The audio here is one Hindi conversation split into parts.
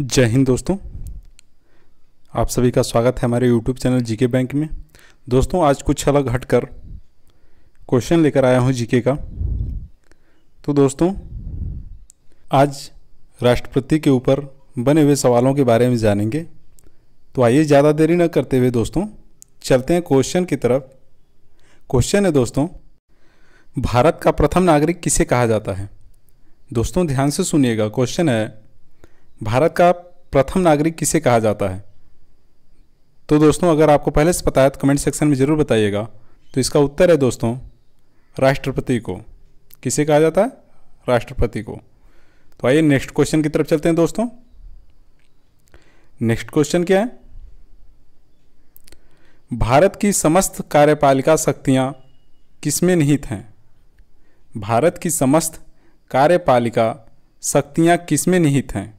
जय हिंद दोस्तों आप सभी का स्वागत है हमारे यूट्यूब चैनल जीके बैंक में दोस्तों आज कुछ अलग हटकर क्वेश्चन लेकर आया हूँ जीके का तो दोस्तों आज राष्ट्रपति के ऊपर बने हुए सवालों के बारे में जानेंगे तो आइए ज़्यादा देरी न करते हुए दोस्तों चलते हैं क्वेश्चन की तरफ क्वेश्चन है दोस्तों भारत का प्रथम नागरिक किसे कहा जाता है दोस्तों ध्यान से सुनिएगा क्वेश्चन है भारत का प्रथम नागरिक किसे कहा जाता है तो दोस्तों अगर आपको पहले से पता है तो कमेंट सेक्शन में ज़रूर बताइएगा तो इसका उत्तर है दोस्तों राष्ट्रपति को किसे कहा जाता है राष्ट्रपति को तो आइए नेक्स्ट क्वेश्चन की तरफ चलते हैं दोस्तों नेक्स्ट क्वेश्चन क्या है भारत की समस्त कार्यपालिका शक्तियाँ किसमें निहित हैं भारत की समस्त कार्यपालिका शक्तियाँ किसमें निहित हैं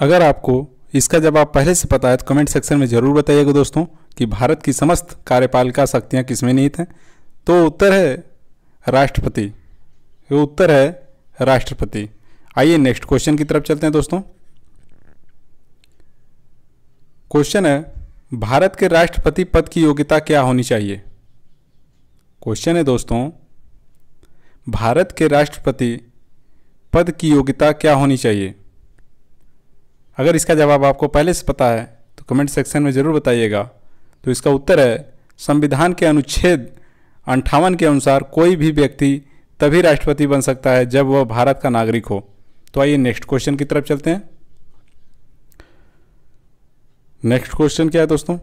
अगर आपको इसका जवाब पहले से पता है तो कमेंट सेक्शन में ज़रूर बताइएगा दोस्तों कि भारत की समस्त कार्यपालिका शक्तियाँ किसमें नहीं थे तो उत्तर है राष्ट्रपति ये उत्तर है राष्ट्रपति आइए नेक्स्ट क्वेश्चन की तरफ चलते हैं दोस्तों क्वेश्चन है भारत के राष्ट्रपति पद की योग्यता क्या होनी चाहिए क्वेश्चन है दोस्तों भारत के राष्ट्रपति पद की योग्यता क्या होनी चाहिए अगर इसका जवाब आपको पहले से पता है तो कमेंट सेक्शन में ज़रूर बताइएगा तो इसका उत्तर है संविधान के अनुच्छेद अंठावन के अनुसार कोई भी व्यक्ति तभी राष्ट्रपति बन सकता है जब वह भारत का नागरिक हो तो आइए नेक्स्ट क्वेश्चन की तरफ चलते हैं नेक्स्ट क्वेश्चन क्या है दोस्तों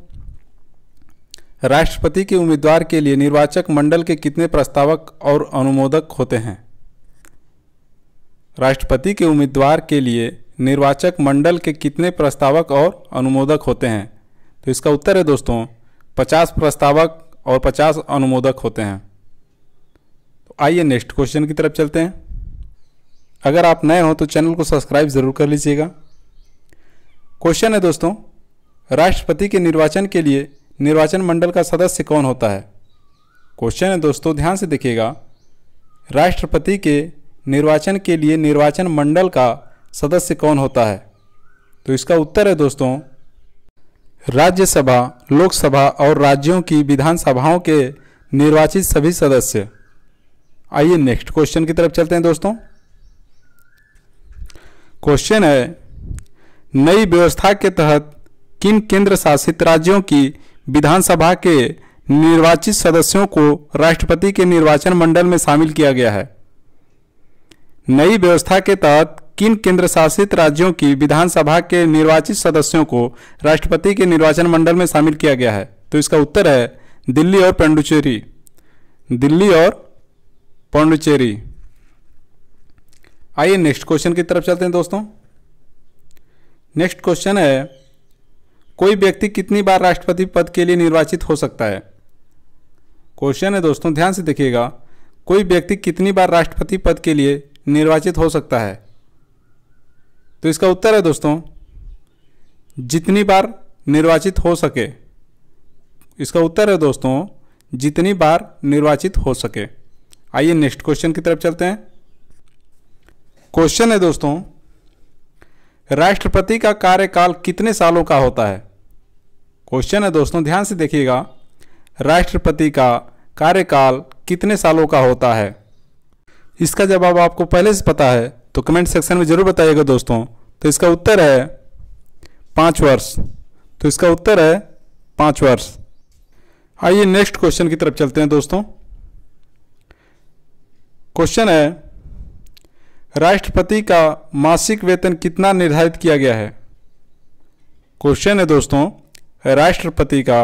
राष्ट्रपति के उम्मीदवार के लिए निर्वाचक मंडल के कितने प्रस्तावक और अनुमोदक होते हैं राष्ट्रपति के उम्मीदवार के लिए निर्वाचक मंडल के कितने प्रस्तावक और अनुमोदक होते हैं तो इसका उत्तर है दोस्तों पचास प्रस्तावक और पचास अनुमोदक होते हैं तो आइए नेक्स्ट क्वेश्चन की तरफ चलते हैं अगर आप नए हो तो चैनल को सब्सक्राइब ज़रूर कर लीजिएगा क्वेश्चन है दोस्तों राष्ट्रपति के निर्वाचन के लिए निर्वाचन मंडल का सदस्य कौन होता है क्वेश्चन है दोस्तों ध्यान से देखिएगा राष्ट्रपति के निर्वाचन के लिए निर्वाचन मंडल का सदस्य कौन होता है तो इसका उत्तर है दोस्तों राज्यसभा लोकसभा और राज्यों की विधानसभाओं के निर्वाचित सभी सदस्य आइए नेक्स्ट क्वेश्चन की तरफ चलते हैं दोस्तों क्वेश्चन है नई व्यवस्था के तहत किन केंद्र शासित राज्यों की विधानसभा के निर्वाचित सदस्यों को राष्ट्रपति के निर्वाचन मंडल में शामिल किया गया है नई व्यवस्था के तहत किन केंद्र शासित राज्यों की विधानसभा के निर्वाचित सदस्यों को राष्ट्रपति के निर्वाचन मंडल में शामिल किया गया है तो इसका उत्तर है दिल्ली और पांडुचेरी दिल्ली और पांडुचेरी आइए नेक्स्ट क्वेश्चन की तरफ चलते हैं दोस्तों नेक्स्ट क्वेश्चन है कोई व्यक्ति कितनी बार राष्ट्रपति पद के लिए निर्वाचित हो सकता है क्वेश्चन है दोस्तों ध्यान से देखिएगा कोई व्यक्ति कितनी बार राष्ट्रपति पद के लिए निर्वाचित हो सकता है तो इसका उत्तर है दोस्तों जितनी बार निर्वाचित हो सके इसका उत्तर है दोस्तों जितनी बार निर्वाचित हो सके आइए नेक्स्ट क्वेश्चन की तरफ चलते हैं क्वेश्चन है दोस्तों राष्ट्रपति का कार्यकाल कितने सालों का होता है क्वेश्चन है दोस्तों ध्यान से देखिएगा राष्ट्रपति का कार्यकाल कितने सालों का होता है इसका जवाब आपको पहले से पता है तो कमेंट सेक्शन में ज़रूर बताइएगा दोस्तों तो इसका उत्तर है पांच वर्ष तो इसका उत्तर है पांच वर्ष आइए नेक्स्ट क्वेश्चन की तरफ चलते हैं दोस्तों क्वेश्चन है राष्ट्रपति का मासिक वेतन कितना निर्धारित किया गया है क्वेश्चन है दोस्तों राष्ट्रपति का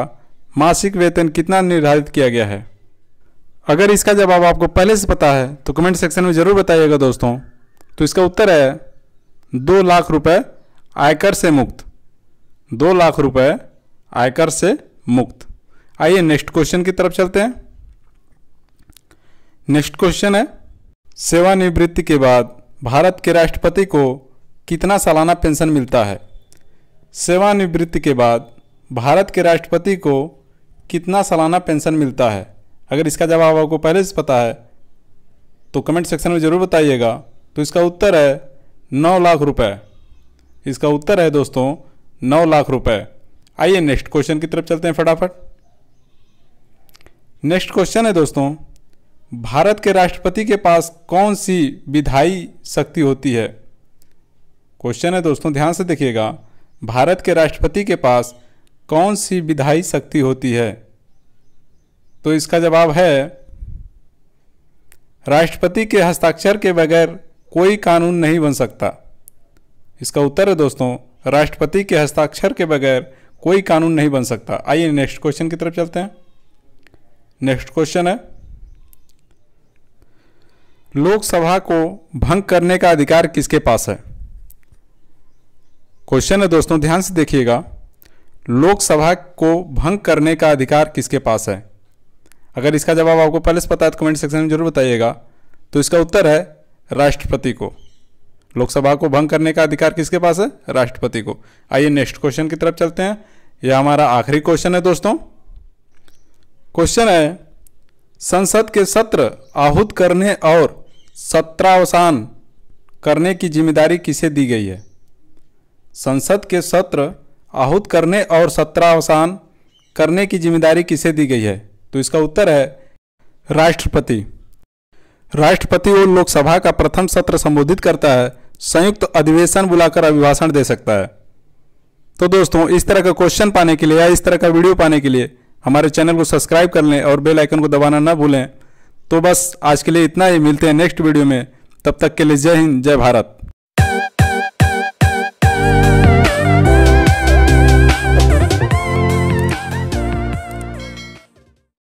मासिक वेतन कितना निर्धारित किया गया है अगर इसका जवाब आपको पहले से पता है तो कमेंट सेक्शन में ज़रूर बताइएगा दोस्तों तो इसका उत्तर है दो लाख रुपए आयकर से मुक्त दो लाख रुपए आयकर से मुक्त आइए नेक्स्ट क्वेश्चन की तरफ चलते हैं नेक्स्ट क्वेश्चन है सेवानिवृत्ति के बाद भारत के राष्ट्रपति को कितना सालाना पेंशन मिलता है सेवानिवृत्ति के बाद भारत के राष्ट्रपति को कितना सालाना पेंशन मिलता है अगर इसका जवाब आपको पहले से पता है तो कमेंट सेक्शन में ज़रूर बताइएगा तो इसका उत्तर है नौ लाख रुपए इसका उत्तर है दोस्तों नौ लाख रुपए आइए नेक्स्ट क्वेश्चन की तरफ चलते हैं फटाफट नेक्स्ट क्वेश्चन है दोस्तों भारत के राष्ट्रपति के पास कौन सी विधायी शक्ति होती है क्वेश्चन है दोस्तों ध्यान से देखिएगा भारत के राष्ट्रपति के पास कौन सी विधायी शक्ति होती है तो इसका जवाब है राष्ट्रपति के हस्ताक्षर के बगैर कोई कानून नहीं बन सकता इसका उत्तर है दोस्तों राष्ट्रपति के हस्ताक्षर के बगैर कोई कानून नहीं बन सकता आइए नेक्स्ट क्वेश्चन की तरफ चलते हैं नेक्स्ट क्वेश्चन है लोकसभा को भंग करने का अधिकार किसके पास है क्वेश्चन है दोस्तों ध्यान से देखिएगा लोकसभा को भंग करने का अधिकार किसके पास है अगर इसका जवाब आपको पहले से पता है तो कमेंट सेक्शन में जरूर बताइएगा तो इसका उत्तर है राष्ट्रपति को लोकसभा को भंग करने का अधिकार किसके पास है राष्ट्रपति को आइए नेक्स्ट क्वेश्चन की तरफ चलते हैं यह हमारा आखिरी क्वेश्चन है दोस्तों क्वेश्चन है संसद के सत्र आहूत करने और सत्रावसान करने की जिम्मेदारी किसे दी गई है संसद के सत्र आहूत करने और सत्रावसान करने की जिम्मेदारी किसे दी गई है तो इसका उत्तर है राष्ट्रपति राष्ट्रपति और लोकसभा का प्रथम सत्र संबोधित करता है संयुक्त अधिवेशन बुलाकर अभिभाषण दे सकता है तो दोस्तों इस तरह का क्वेश्चन पाने के लिए या इस तरह का वीडियो पाने के लिए हमारे चैनल को सब्सक्राइब कर लें और बेल आइकन को दबाना ना भूलें तो बस आज के लिए इतना ही मिलते हैं नेक्स्ट वीडियो में तब तक के लिए जय हिंद जय भारत